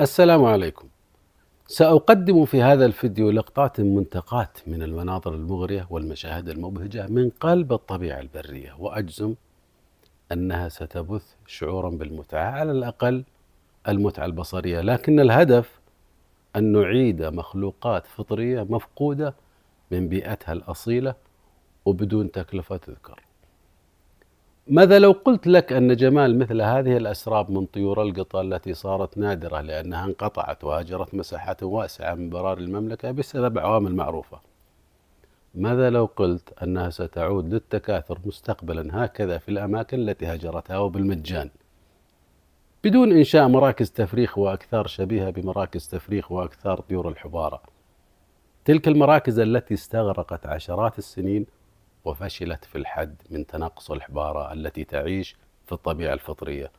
السلام عليكم سأقدم في هذا الفيديو لقطات منتقات من المناظر المغرية والمشاهد المبهجة من قلب الطبيعة البرية وأجزم أنها ستبث شعورا بالمتعة على الأقل المتعة البصرية لكن الهدف أن نعيد مخلوقات فطرية مفقودة من بيئتها الأصيلة وبدون تكلفة تذكر ماذا لو قلت لك أن جمال مثل هذه الأسراب من طيور القطة التي صارت نادرة لأنها انقطعت وهاجرت مساحات واسعة من برار المملكة بسبب عوامل معروفة ماذا لو قلت أنها ستعود للتكاثر مستقبلا هكذا في الأماكن التي هجرتها وبالمجان بدون إنشاء مراكز تفريخ وأكثار شبيهة بمراكز تفريخ وأكثار طيور الحبارة تلك المراكز التي استغرقت عشرات السنين وفشلت في الحد من تناقص الحبارة التي تعيش في الطبيعة الفطرية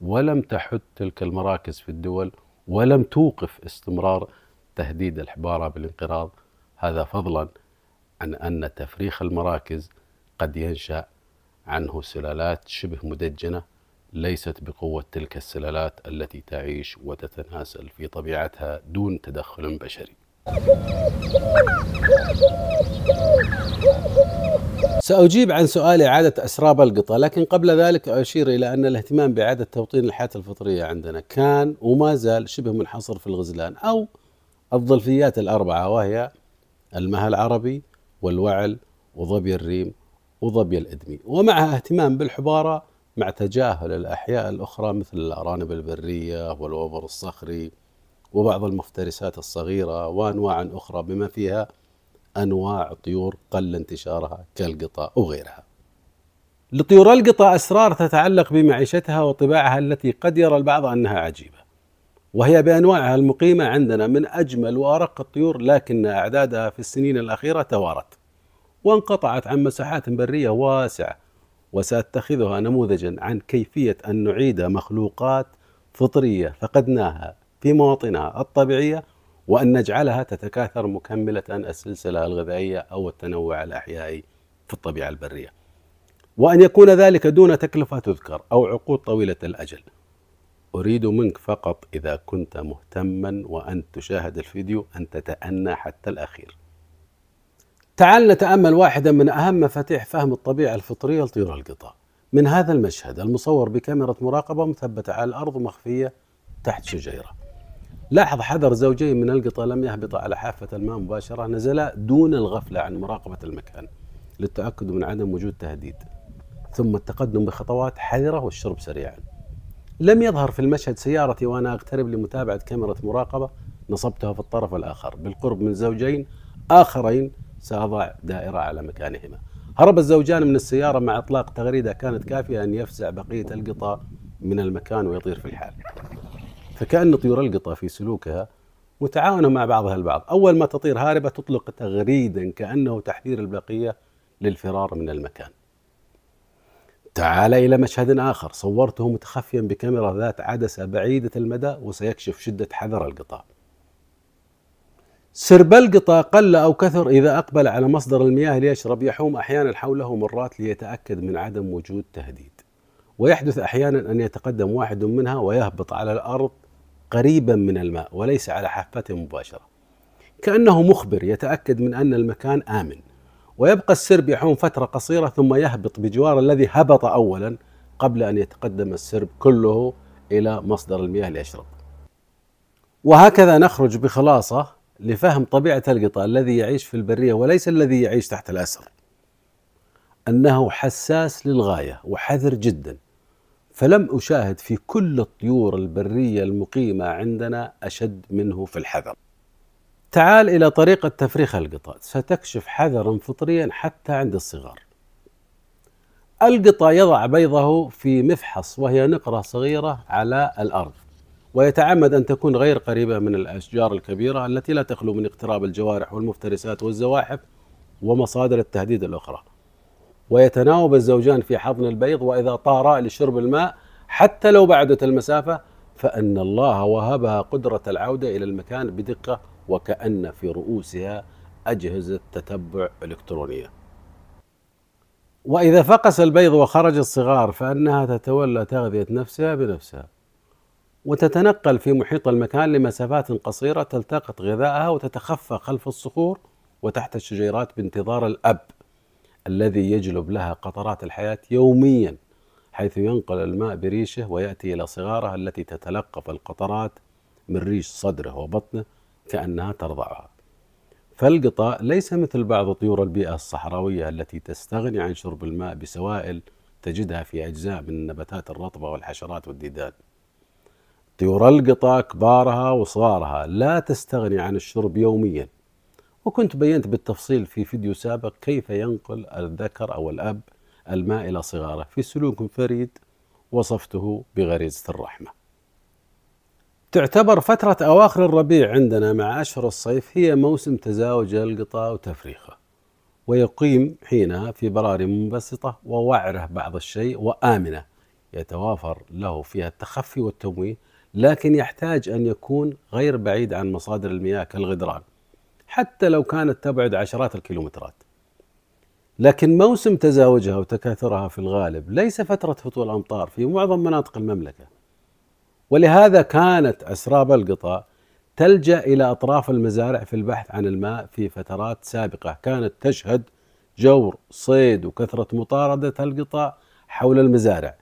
ولم تحد تلك المراكز في الدول ولم توقف استمرار تهديد الحبارة بالانقراض هذا فضلا عن أن تفريخ المراكز قد ينشأ عنه سلالات شبه مدجنة ليست بقوة تلك السلالات التي تعيش وتتناسل في طبيعتها دون تدخل بشري سأجيب عن سؤال إعادة أسراب القطة لكن قبل ذلك أشير إلى أن الاهتمام بإعادة توطين الحياة الفطرية عندنا كان وما زال شبه منحصر في الغزلان أو الظلفيات الأربعة وهي المها العربي والوعل وظبي الريم وظبي الإدمي ومعها اهتمام بالحبارة مع تجاهل الأحياء الأخرى مثل الأرانب البرية والوبر الصخري وبعض المفترسات الصغيرة وأنواع أخرى بما فيها أنواع طيور قل انتشارها كالقطة وغيرها لطيور القطة أسرار تتعلق بمعيشتها وطباعها التي قد يرى البعض أنها عجيبة وهي بأنواعها المقيمة عندنا من أجمل وأرق الطيور لكن أعدادها في السنين الأخيرة توارت وانقطعت عن مساحات برية واسعة وسأتخذها نموذجا عن كيفية أن نعيد مخلوقات فطرية فقدناها في مواطنها الطبيعية وأن نجعلها تتكاثر مكملة السلسلة الغذائية أو التنوع الأحيائي في الطبيعة البرية وأن يكون ذلك دون تكلفة تذكر أو عقود طويلة الأجل أريد منك فقط إذا كنت مهتما وأن تشاهد الفيديو أن تتأنى حتى الأخير تعال نتأمل واحدا من أهم مفاتيح فهم الطبيعة الفطرية لطيور القطة من هذا المشهد المصور بكاميرا مراقبة مثبتة على الأرض مخفية تحت شجيرة لاحظ حذر زوجي من القطة لم يهبطا على حافة الماء مباشرة نزلا دون الغفلة عن مراقبة المكان للتأكد من عدم وجود تهديد ثم التقدم بخطوات حذرة والشرب سريعا لم يظهر في المشهد سيارتي وأنا أقترب لمتابعة كاميرا مراقبة نصبتها في الطرف الآخر بالقرب من زوجين آخرين سأضع دائرة على مكانهما هرب الزوجان من السيارة مع إطلاق تغريدة كانت كافية أن يفزع بقية القطة من المكان ويطير في الحال فكأن طيور القطة في سلوكها متعاونة مع بعضها البعض أول ما تطير هاربة تطلق تغريدا كأنه تحذير البقية للفرار من المكان تعال إلى مشهد آخر صورته متخفيا بكاميرا ذات عدسة بعيدة المدى وسيكشف شدة حذر القطاع سرب القطا قل أو كثر إذا أقبل على مصدر المياه ليشرب يحوم أحيانا حوله مرات ليتأكد من عدم وجود تهديد ويحدث أحيانا أن يتقدم واحد منها ويهبط على الأرض قريبا من الماء وليس على حافته مباشرة كأنه مخبر يتأكد من أن المكان آمن ويبقى السرب يحوم فترة قصيرة ثم يهبط بجوار الذي هبط أولا قبل أن يتقدم السرب كله إلى مصدر المياه ليشرب وهكذا نخرج بخلاصة لفهم طبيعة القطة الذي يعيش في البرية وليس الذي يعيش تحت الأسر أنه حساس للغاية وحذر جدا فلم أشاهد في كل الطيور البرية المقيمة عندنا أشد منه في الحذر تعال إلى طريقة تفريخ القطا ستكشف حذرا فطريا حتى عند الصغار القطا يضع بيضه في مفحص وهي نقرة صغيرة على الأرض ويتعمد أن تكون غير قريبة من الأشجار الكبيرة التي لا تخلو من اقتراب الجوارح والمفترسات والزواحف ومصادر التهديد الأخرى ويتناوب الزوجان في حضن البيض وإذا طارا لشرب الماء حتى لو بعدت المسافة فأن الله وهبها قدرة العودة إلى المكان بدقة وكأن في رؤوسها أجهزة تتبع إلكترونية وإذا فقس البيض وخرج الصغار فأنها تتولى تغذية نفسها بنفسها وتتنقل في محيط المكان لمسافات قصيرة تلتقط غذائها وتتخفى خلف الصخور وتحت الشجيرات بانتظار الأب الذي يجلب لها قطرات الحياة يوميا حيث ينقل الماء بريشه ويأتي إلى صغارها التي تتلقف القطرات من ريش صدره وبطنه كأنها ترضعها فالقطاء ليس مثل بعض طيور البيئة الصحراوية التي تستغني عن شرب الماء بسوائل تجدها في أجزاء من النباتات الرطبة والحشرات والديدان طيور القطاء كبارها وصغارها لا تستغني عن الشرب يوميا وكنت بينت بالتفصيل في فيديو سابق كيف ينقل الذكر أو الأب الماء إلى صغاره في سلوك فريد وصفته بغريزة الرحمة تعتبر فترة أواخر الربيع عندنا مع أشهر الصيف هي موسم تزاوج القطة وتفريخه ويقيم حينها في براري منبسطة ووعره بعض الشيء وآمنة يتوافر له فيها التخفي والتمويه لكن يحتاج أن يكون غير بعيد عن مصادر المياه كالغدران حتى لو كانت تبعد عشرات الكيلومترات لكن موسم تزاوجها وتكاثرها في الغالب ليس فترة هطول أمطار في معظم مناطق المملكة ولهذا كانت أسراب القطاع تلجأ إلى أطراف المزارع في البحث عن الماء في فترات سابقة كانت تشهد جور صيد وكثرة مطاردة القطاع حول المزارع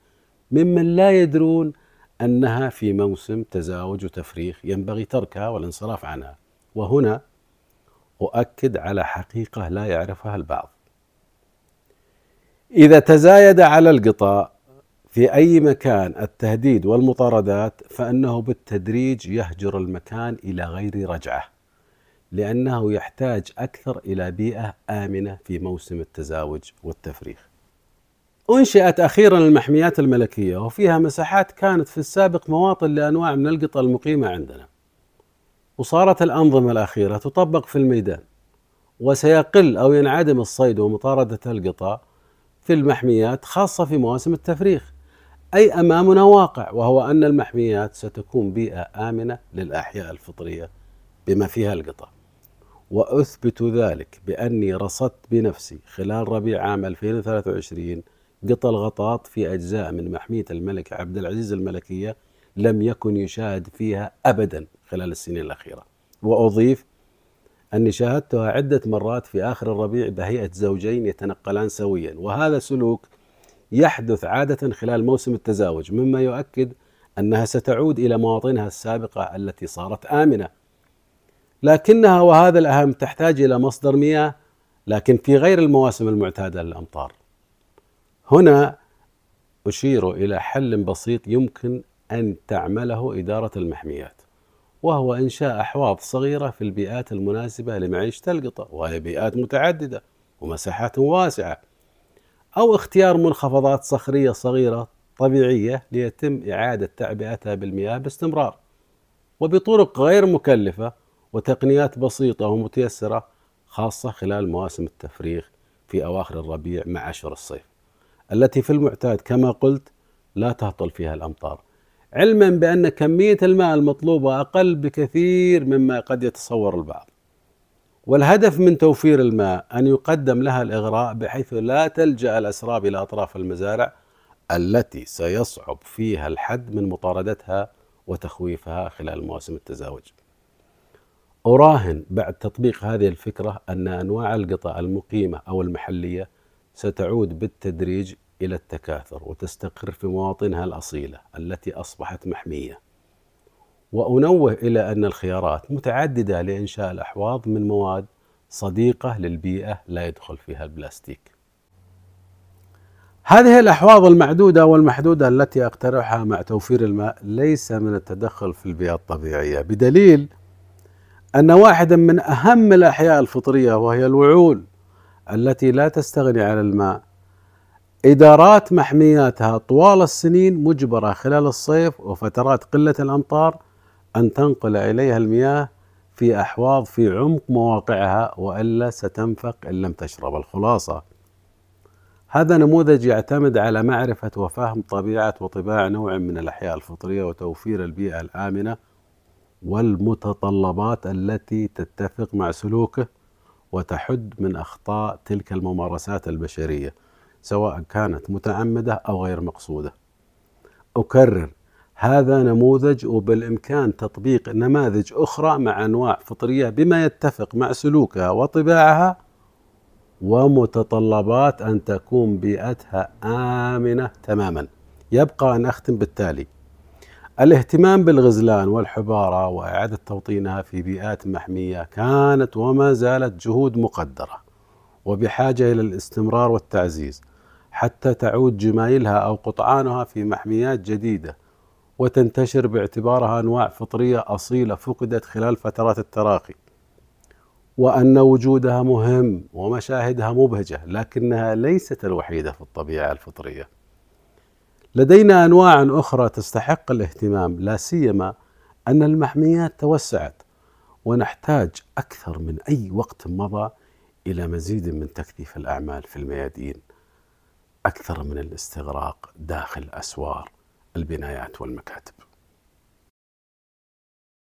ممن لا يدرون أنها في موسم تزاوج وتفريخ ينبغي تركها والانصراف عنها وهنا أؤكد على حقيقة لا يعرفها البعض إذا تزايد على القطاع في أي مكان التهديد والمطاردات فإنه بالتدريج يهجر المكان إلى غير رجعة لأنه يحتاج أكثر إلى بيئة آمنة في موسم التزاوج والتفريخ أنشئت أخيرا المحميات الملكية وفيها مساحات كانت في السابق مواطن لأنواع من القطة المقيمة عندنا وصارت الأنظمة الأخيرة تطبق في الميدان وسيقل أو ينعدم الصيد ومطاردة القطاع في المحميات خاصة في مواسم التفريخ أي أمامنا واقع وهو أن المحميات ستكون بيئة آمنة للأحياء الفطرية بما فيها القطع وأثبت ذلك بأني رصدت بنفسي خلال ربيع عام 2023 قطا الغطاط في أجزاء من محمية الملك عبد العزيز الملكية لم يكن يشاهد فيها أبدا خلال السنين الأخيرة وأضيف أني شاهدتها عدة مرات في آخر الربيع بهيئة زوجين يتنقلان سويا وهذا سلوك يحدث عادة خلال موسم التزاوج مما يؤكد أنها ستعود إلى مواطنها السابقة التي صارت آمنة لكنها وهذا الأهم تحتاج إلى مصدر مياه لكن في غير المواسم المعتادة للأمطار هنا أشير إلى حل بسيط يمكن أن تعمله إدارة المحميات وهو إنشاء أحواض صغيرة في البيئات المناسبة لمعيشة القطة وهي بيئات متعددة ومساحات واسعة أو اختيار منخفضات صخرية صغيرة طبيعية ليتم إعادة تعبئتها بالمياه باستمرار وبطرق غير مكلفة وتقنيات بسيطة ومتيسرة خاصة خلال مواسم التفريغ في أواخر الربيع مع أشهر الصيف التي في المعتاد كما قلت لا تهطل فيها الأمطار علما بأن كمية الماء المطلوبة أقل بكثير مما قد يتصور البعض والهدف من توفير الماء أن يقدم لها الإغراء بحيث لا تلجأ الأسراب إلى أطراف المزارع التي سيصعب فيها الحد من مطاردتها وتخويفها خلال مواسم التزاوج أراهن بعد تطبيق هذه الفكرة أن أنواع القطع المقيمة أو المحلية ستعود بالتدريج إلى التكاثر وتستقر في مواطنها الأصيلة التي أصبحت محمية وأنوه إلى أن الخيارات متعددة لإنشاء الأحواض من مواد صديقة للبيئة لا يدخل فيها البلاستيك هذه الأحواض المعدودة والمحدودة التي أقترحها مع توفير الماء ليس من التدخل في البيئة الطبيعية بدليل أن واحدا من أهم الأحياء الفطرية وهي الوعول التي لا تستغني عن الماء إدارات محمياتها طوال السنين مجبرة خلال الصيف وفترات قلة الأمطار أن تنقل إليها المياه في أحواض في عمق مواقعها وإلا ستنفق إن لم تشرب الخلاصة هذا نموذج يعتمد على معرفة وفهم طبيعة وطباع نوع من الأحياء الفطرية وتوفير البيئة الآمنة والمتطلبات التي تتفق مع سلوكه وتحد من أخطاء تلك الممارسات البشرية سواء كانت متعمده او غير مقصوده. اكرر هذا نموذج وبالامكان تطبيق نماذج اخرى مع انواع فطريه بما يتفق مع سلوكها وطباعها ومتطلبات ان تكون بيئتها امنه تماما. يبقى ان اختم بالتالي: الاهتمام بالغزلان والحباره واعاده توطينها في بيئات محميه كانت وما زالت جهود مقدره وبحاجه الى الاستمرار والتعزيز. حتى تعود جمايلها أو قطعانها في محميات جديدة وتنتشر باعتبارها أنواع فطرية أصيلة فقدت خلال فترات التراخي وأن وجودها مهم ومشاهدها مبهجة لكنها ليست الوحيدة في الطبيعة الفطرية لدينا أنواع أخرى تستحق الاهتمام لا سيما أن المحميات توسعت ونحتاج أكثر من أي وقت مضى إلى مزيد من تكثيف الأعمال في الميادين أكثر من الاستغراق داخل أسوار البنايات والمكاتب